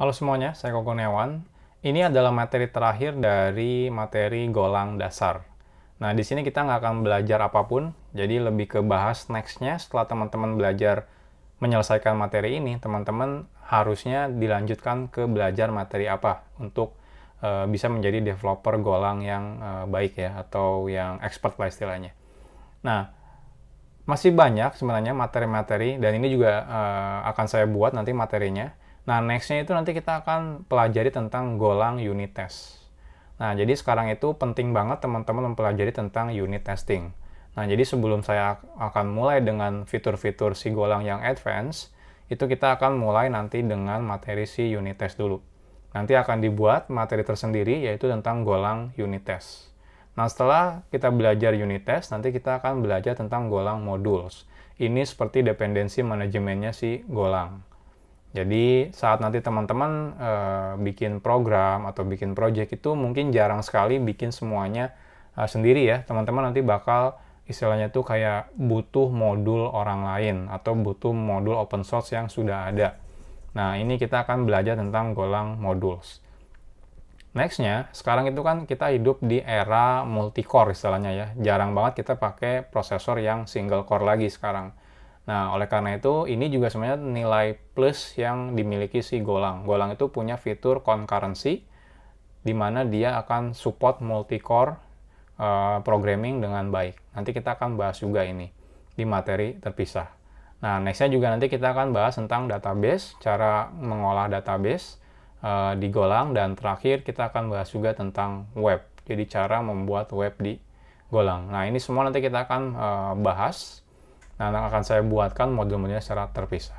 Halo semuanya, saya Koko Newan. Ini adalah materi terakhir dari materi golang dasar. Nah, di sini kita nggak akan belajar apapun, jadi lebih ke bahas next-nya setelah teman-teman belajar menyelesaikan materi ini, teman-teman harusnya dilanjutkan ke belajar materi apa untuk e, bisa menjadi developer golang yang e, baik ya, atau yang expert lah istilahnya. Nah, masih banyak sebenarnya materi-materi, dan ini juga e, akan saya buat nanti materinya, Nah, nextnya itu nanti kita akan pelajari tentang golang unit test. Nah, jadi sekarang itu penting banget teman-teman mempelajari tentang unit testing. Nah, jadi sebelum saya akan mulai dengan fitur-fitur si golang yang advance, itu kita akan mulai nanti dengan materi si unit test dulu. Nanti akan dibuat materi tersendiri yaitu tentang golang unit test. Nah, setelah kita belajar unit test, nanti kita akan belajar tentang golang modules. Ini seperti dependensi manajemennya si golang. Jadi saat nanti teman-teman uh, bikin program atau bikin project itu mungkin jarang sekali bikin semuanya uh, sendiri ya. Teman-teman nanti bakal istilahnya tuh kayak butuh modul orang lain atau butuh modul open source yang sudah ada. Nah, ini kita akan belajar tentang golang modules. Nextnya, sekarang itu kan kita hidup di era multi-core istilahnya ya. Jarang banget kita pakai prosesor yang single core lagi sekarang. Nah, oleh karena itu, ini juga sebenarnya nilai plus yang dimiliki si Golang. Golang itu punya fitur concurrency, di mana dia akan support multi-core uh, programming dengan baik. Nanti kita akan bahas juga ini di materi terpisah. Nah, nextnya juga nanti kita akan bahas tentang database, cara mengolah database uh, di Golang, dan terakhir kita akan bahas juga tentang web. Jadi, cara membuat web di Golang. Nah, ini semua nanti kita akan uh, bahas Nah, akan saya buatkan modul-modulnya secara terpisah.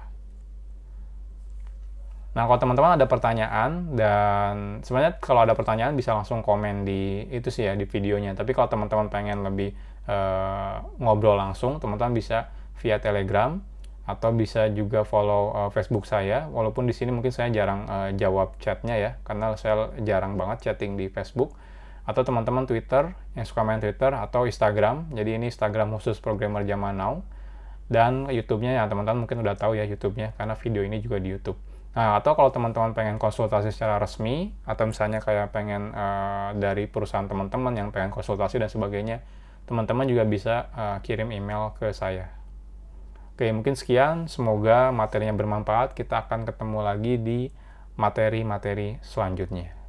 Nah, kalau teman-teman ada pertanyaan dan sebenarnya kalau ada pertanyaan bisa langsung komen di itu sih ya di videonya. Tapi kalau teman-teman pengen lebih uh, ngobrol langsung, teman-teman bisa via Telegram atau bisa juga follow uh, Facebook saya. Walaupun di sini mungkin saya jarang uh, jawab chatnya ya, karena saya jarang banget chatting di Facebook. Atau teman-teman Twitter yang suka main Twitter atau Instagram. Jadi ini Instagram khusus programmer zaman now dan YouTube-nya ya teman-teman mungkin udah tahu ya YouTube-nya karena video ini juga di YouTube. Nah, atau kalau teman-teman pengen konsultasi secara resmi atau misalnya kayak pengen uh, dari perusahaan teman-teman yang pengen konsultasi dan sebagainya, teman-teman juga bisa uh, kirim email ke saya. Oke, mungkin sekian. Semoga materinya bermanfaat. Kita akan ketemu lagi di materi-materi selanjutnya.